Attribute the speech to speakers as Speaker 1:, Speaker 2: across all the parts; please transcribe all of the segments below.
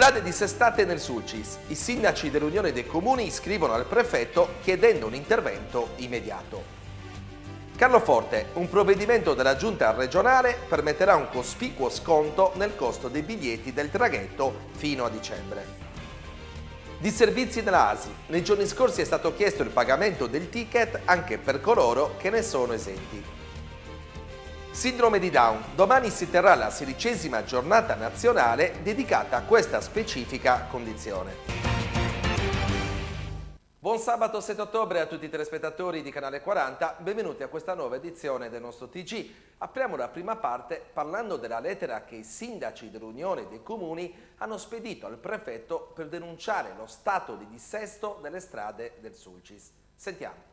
Speaker 1: Strade dissestate nel Sulcis. I sindaci dell'Unione dei Comuni scrivono al prefetto chiedendo un intervento immediato. Carlo Forte, un provvedimento della giunta regionale permetterà un cospicuo sconto nel costo dei biglietti del traghetto fino a dicembre. Disservizi della ASI. Nei giorni scorsi è stato chiesto il pagamento del ticket anche per coloro che ne sono esenti. Sindrome di Down. Domani si terrà la sedicesima giornata nazionale dedicata a questa specifica condizione. Buon sabato 7 ottobre a tutti i telespettatori di Canale 40, benvenuti a questa nuova edizione del nostro TG. Apriamo la prima parte parlando della lettera che i sindaci dell'Unione dei Comuni hanno spedito al prefetto per denunciare lo stato di dissesto delle strade del Sulcis. Sentiamo.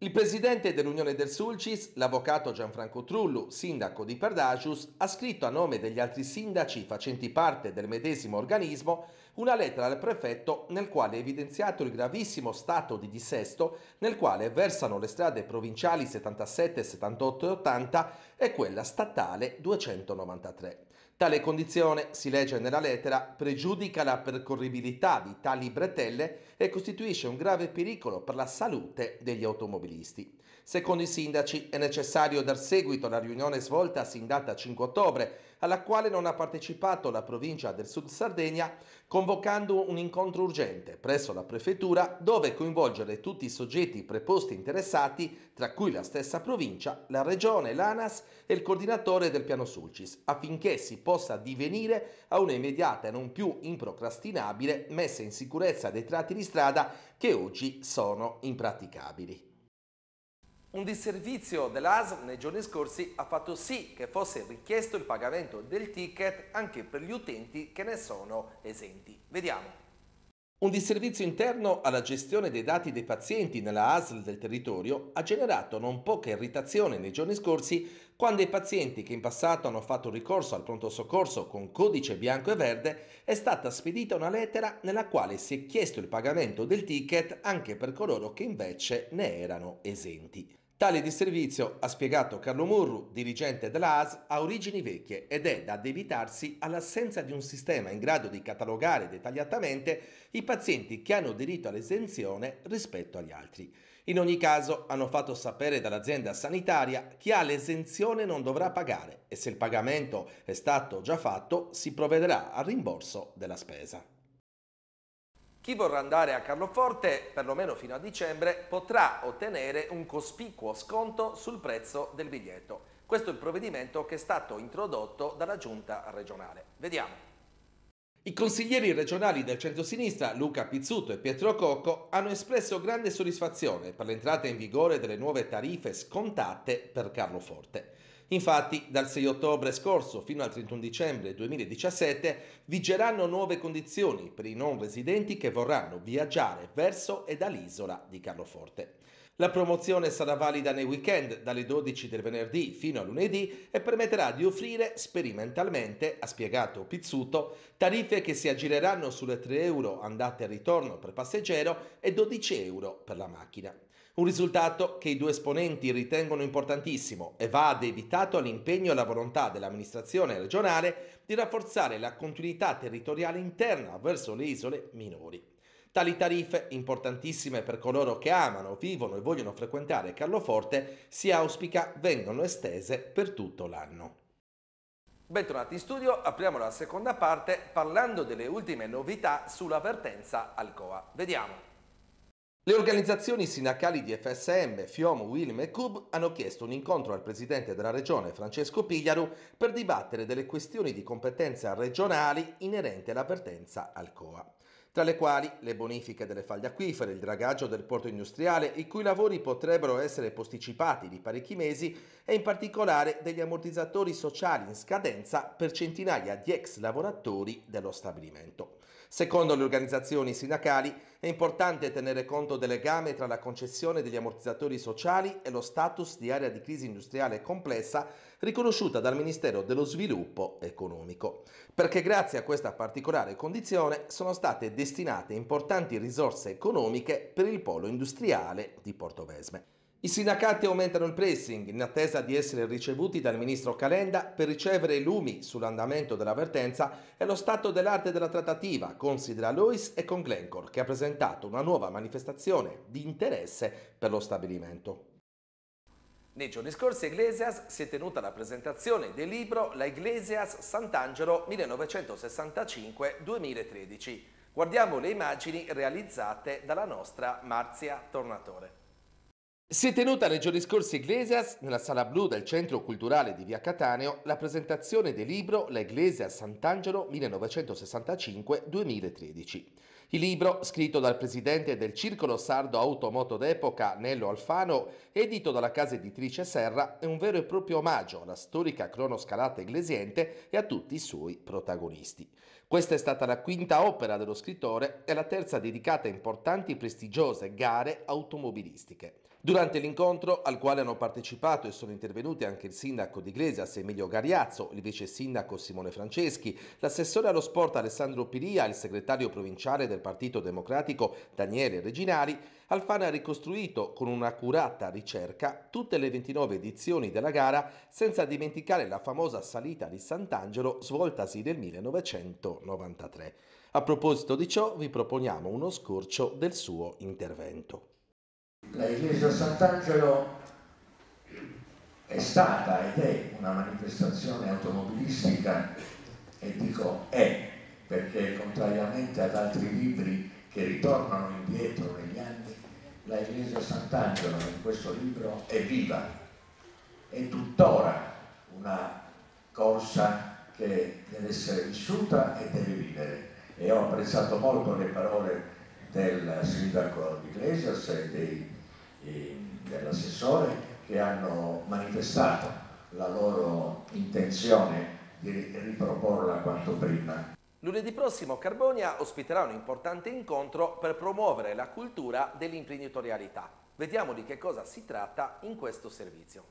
Speaker 1: Il presidente dell'Unione del Sulcis, l'avvocato Gianfranco Trullu, sindaco di Pardagius, ha scritto a nome degli altri sindaci facenti parte del medesimo organismo una lettera al prefetto nel quale ha evidenziato il gravissimo stato di dissesto nel quale versano le strade provinciali 77, 78 e 80 e quella statale 293. Tale condizione, si legge nella lettera, pregiudica la percorribilità di tali bretelle e costituisce un grave pericolo per la salute degli automobilisti. Secondo i sindaci è necessario dar seguito alla riunione svolta sin data 5 ottobre, alla quale non ha partecipato la provincia del Sud Sardegna convocando un incontro urgente presso la prefettura dove coinvolgere tutti i soggetti preposti interessati, tra cui la stessa provincia, la regione, l'ANAS e il coordinatore del piano Sulcis, affinché si possa divenire a una immediata e non più improcrastinabile messa in sicurezza dei tratti di strada che oggi sono impraticabili. Un disservizio dell'ASL nei giorni scorsi ha fatto sì che fosse richiesto il pagamento del ticket anche per gli utenti che ne sono esenti. Vediamo. Un disservizio interno alla gestione dei dati dei pazienti nella ASL del territorio ha generato non poca irritazione nei giorni scorsi quando i pazienti che in passato hanno fatto ricorso al pronto soccorso con codice bianco e verde è stata spedita una lettera nella quale si è chiesto il pagamento del ticket anche per coloro che invece ne erano esenti. Tale disservizio, ha spiegato Carlo Murru, dirigente della AS, ha origini vecchie ed è da debitarsi all'assenza di un sistema in grado di catalogare dettagliatamente i pazienti che hanno diritto all'esenzione rispetto agli altri. In ogni caso, hanno fatto sapere dall'azienda sanitaria che chi ha l'esenzione non dovrà pagare e se il pagamento è stato già fatto si provvederà al rimborso della spesa. Chi vorrà andare a Carloforte, perlomeno fino a dicembre, potrà ottenere un cospicuo sconto sul prezzo del biglietto. Questo è il provvedimento che è stato introdotto dalla Giunta regionale. Vediamo. I consiglieri regionali del centro-sinistra Luca Pizzuto e Pietro Cocco hanno espresso grande soddisfazione per l'entrata in vigore delle nuove tariffe scontate per Carloforte. Infatti, dal 6 ottobre scorso fino al 31 dicembre 2017 vigeranno nuove condizioni per i non residenti che vorranno viaggiare verso e dall'isola di Carloforte. La promozione sarà valida nei weekend dalle 12 del venerdì fino a lunedì e permetterà di offrire sperimentalmente, ha spiegato Pizzuto, tariffe che si aggireranno sulle 3 euro andate e ritorno per passeggero e 12 euro per la macchina. Un risultato che i due esponenti ritengono importantissimo e va deditato all'impegno e alla volontà dell'amministrazione regionale di rafforzare la continuità territoriale interna verso le isole minori. Tali tariffe, importantissime per coloro che amano, vivono e vogliono frequentare Carloforte, si auspica vengano estese per tutto l'anno. Bentornati in studio, apriamo la seconda parte parlando delle ultime novità sull'avvertenza Alcoa. Vediamo. Le organizzazioni sindacali di FSM, FIOM, Wilm e CUB hanno chiesto un incontro al presidente della regione Francesco Pigliaru per dibattere delle questioni di competenza regionali inerente all'avvertenza al COA, tra le quali le bonifiche delle falde acquifere, il dragaggio del porto industriale, i cui lavori potrebbero essere posticipati di parecchi mesi e in particolare degli ammortizzatori sociali in scadenza per centinaia di ex lavoratori dello stabilimento. Secondo le organizzazioni sindacali è importante tenere conto del legame tra la concessione degli ammortizzatori sociali e lo status di area di crisi industriale complessa riconosciuta dal Ministero dello Sviluppo Economico, perché grazie a questa particolare condizione sono state destinate importanti risorse economiche per il polo industriale di Porto Vesme. I sindacati aumentano il pressing in attesa di essere ricevuti dal ministro Calenda per ricevere lumi sull'andamento dell'avvertenza e lo stato dell'arte della trattativa con Sidra Lois e con Glencore che ha presentato una nuova manifestazione di interesse per lo stabilimento. Nei giorni scorsi a Iglesias si è tenuta la presentazione del libro La Iglesias Sant'Angelo 1965-2013. Guardiamo le immagini realizzate dalla nostra Marzia Tornatore. Si è tenuta nei giorni scorsi Iglesias, nella sala blu del Centro Culturale di Via Cataneo, la presentazione del libro La Iglesia Sant'Angelo 1965-2013. Il libro, scritto dal presidente del Circolo Sardo Automoto d'Epoca, Nello Alfano, edito dalla casa editrice Serra, è un vero e proprio omaggio alla storica cronoscalata iglesiente e a tutti i suoi protagonisti. Questa è stata la quinta opera dello scrittore e la terza dedicata a importanti e prestigiose gare automobilistiche. Durante l'incontro, al quale hanno partecipato e sono intervenuti anche il sindaco di Iglesias Emilio Gariazzo, il vice sindaco Simone Franceschi, l'assessore allo sport Alessandro Piria, il segretario provinciale del Partito Democratico Daniele Reginari, Alfano ha ricostruito con un'accurata ricerca tutte le 29 edizioni della gara, senza dimenticare la famosa salita di Sant'Angelo svoltasi nel 1993. A proposito di ciò, vi proponiamo uno scorcio del suo intervento. La Chiesa Sant'Angelo è stata ed è una manifestazione automobilistica e dico è perché contrariamente ad altri libri che ritornano indietro negli anni, la Chiesa Sant'Angelo in questo libro è viva, è tuttora una corsa che deve essere vissuta e deve vivere. E ho apprezzato molto le parole del sindaco di Iglesias e dell'assessore che hanno manifestato la loro intenzione di riproporla quanto prima. Lunedì prossimo Carbonia ospiterà un importante incontro per promuovere la cultura dell'imprenditorialità. Vediamo di che cosa si tratta in questo servizio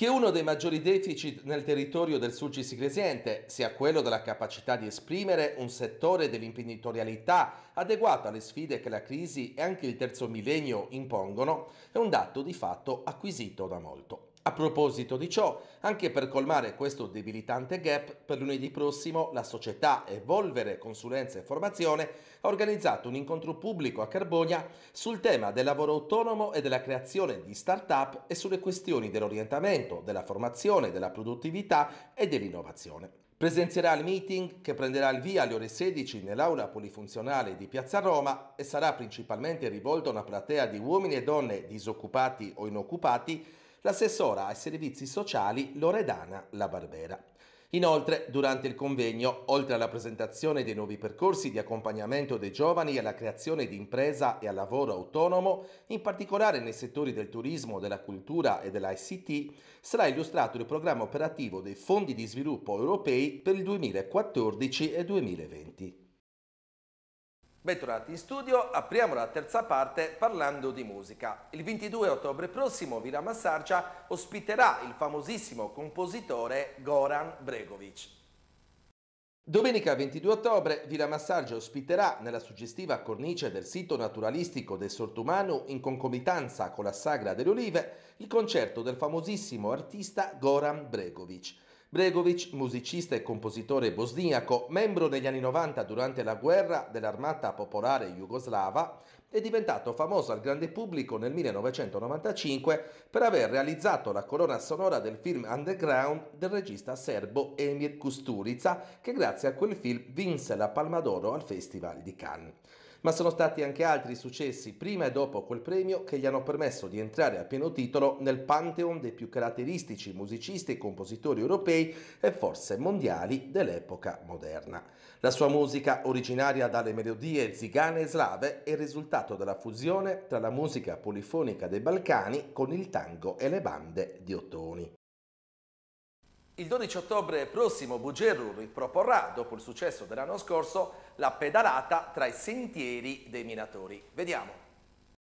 Speaker 1: che uno dei maggiori deficit nel territorio del Sul Cresiente sia quello della capacità di esprimere un settore dell'imprenditorialità adeguato alle sfide che la crisi e anche il terzo millennio impongono, è un dato di fatto acquisito da molto. A proposito di ciò, anche per colmare questo debilitante gap, per lunedì prossimo la società Evolvere Consulenza e Formazione ha organizzato un incontro pubblico a Carbogna sul tema del lavoro autonomo e della creazione di start-up e sulle questioni dell'orientamento, della formazione, della produttività e dell'innovazione. Presenzierà il meeting che prenderà il via alle ore 16 nell'aula polifunzionale di Piazza Roma e sarà principalmente rivolto a una platea di uomini e donne disoccupati o inoccupati l'assessora ai servizi sociali Loredana La Barbera. Inoltre, durante il convegno, oltre alla presentazione dei nuovi percorsi di accompagnamento dei giovani alla creazione di impresa e al lavoro autonomo, in particolare nei settori del turismo, della cultura e dell'ICT, sarà illustrato il programma operativo dei fondi di sviluppo europei per il 2014 e 2020. Bentornati in studio, apriamo la terza parte parlando di musica. Il 22 ottobre prossimo Villa Massarcia ospiterà il famosissimo compositore Goran Bregovic. Domenica 22 ottobre Villa Massargia ospiterà nella suggestiva cornice del sito naturalistico del Sortumano in concomitanza con la Sagra delle Olive il concerto del famosissimo artista Goran Bregovic Bregovic, musicista e compositore bosniaco, membro negli anni 90 durante la guerra dell'armata popolare jugoslava, è diventato famoso al grande pubblico nel 1995 per aver realizzato la colonna sonora del film Underground del regista serbo Emir Kusturica, che grazie a quel film vinse la Palma d'Oro al Festival di Cannes ma sono stati anche altri successi prima e dopo quel premio che gli hanno permesso di entrare a pieno titolo nel pantheon dei più caratteristici musicisti e compositori europei e forse mondiali dell'epoca moderna. La sua musica, originaria dalle melodie zigane e slave, è il risultato della fusione tra la musica polifonica dei Balcani con il tango e le bande di ottoni. Il 12 ottobre prossimo Bugerru riproporrà, dopo il successo dell'anno scorso, la pedalata tra i sentieri dei minatori. Vediamo.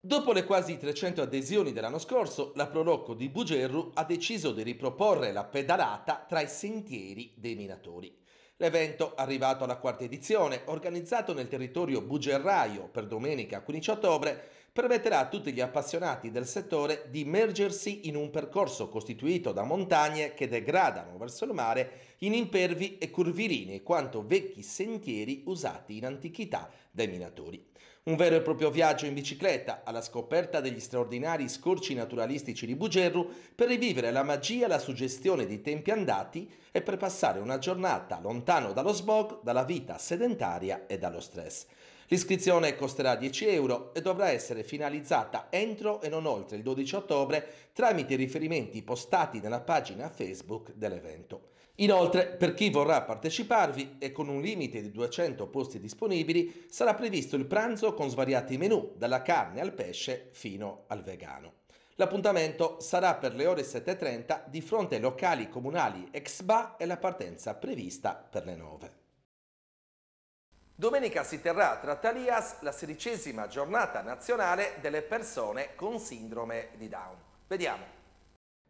Speaker 1: Dopo le quasi 300 adesioni dell'anno scorso, la Prolocco di Bugerru ha deciso di riproporre la pedalata tra i sentieri dei minatori. L'evento, arrivato alla quarta edizione, organizzato nel territorio bugerraio per domenica 15 ottobre, permetterà a tutti gli appassionati del settore di immergersi in un percorso costituito da montagne che degradano verso il mare in impervi e curvilini quanto vecchi sentieri usati in antichità dai minatori. Un vero e proprio viaggio in bicicletta alla scoperta degli straordinari scorci naturalistici di Bugerru per rivivere la magia e la suggestione di tempi andati e per passare una giornata lontano dallo smog, dalla vita sedentaria e dallo stress. L'iscrizione costerà 10 euro e dovrà essere finalizzata entro e non oltre il 12 ottobre tramite i riferimenti postati nella pagina Facebook dell'evento. Inoltre, per chi vorrà parteciparvi e con un limite di 200 posti disponibili, sarà previsto il pranzo con svariati menù, dalla carne al pesce fino al vegano. L'appuntamento sarà per le ore 7.30 di fronte ai locali comunali ex BA e la partenza prevista per le 9. Domenica si terrà tra Talias la sedicesima giornata nazionale delle persone con sindrome di Down. Vediamo.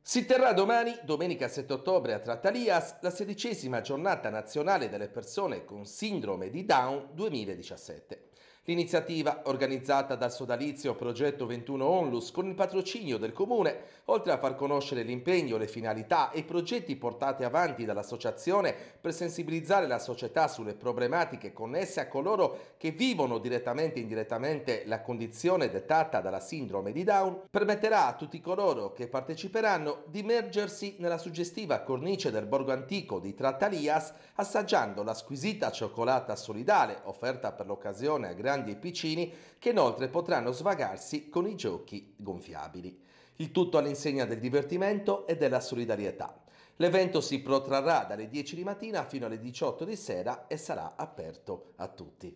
Speaker 1: Si terrà domani, domenica 7 ottobre, a Trattalias, la sedicesima giornata nazionale delle persone con sindrome di Down 2017. L'iniziativa, organizzata dal sodalizio Progetto 21 Onlus con il patrocinio del Comune, oltre a far conoscere l'impegno, le finalità e i progetti portati avanti dall'associazione per sensibilizzare la società sulle problematiche connesse a coloro che vivono direttamente e indirettamente la condizione dettata dalla sindrome di Down, permetterà a tutti coloro che parteciperanno di immergersi nella suggestiva cornice del borgo antico di Trattalias, assaggiando la squisita cioccolata solidale offerta per l'occasione a grande grandi e piccini, che inoltre potranno svagarsi con i giochi gonfiabili. Il tutto all'insegna del divertimento e della solidarietà. L'evento si protrarrà dalle 10 di mattina fino alle 18 di sera e sarà aperto a tutti.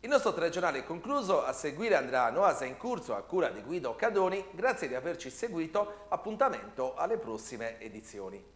Speaker 1: Il nostro telegiornale è concluso, a seguire andrà Noasa in corso a cura di Guido Cadoni, grazie di averci seguito, appuntamento alle prossime edizioni.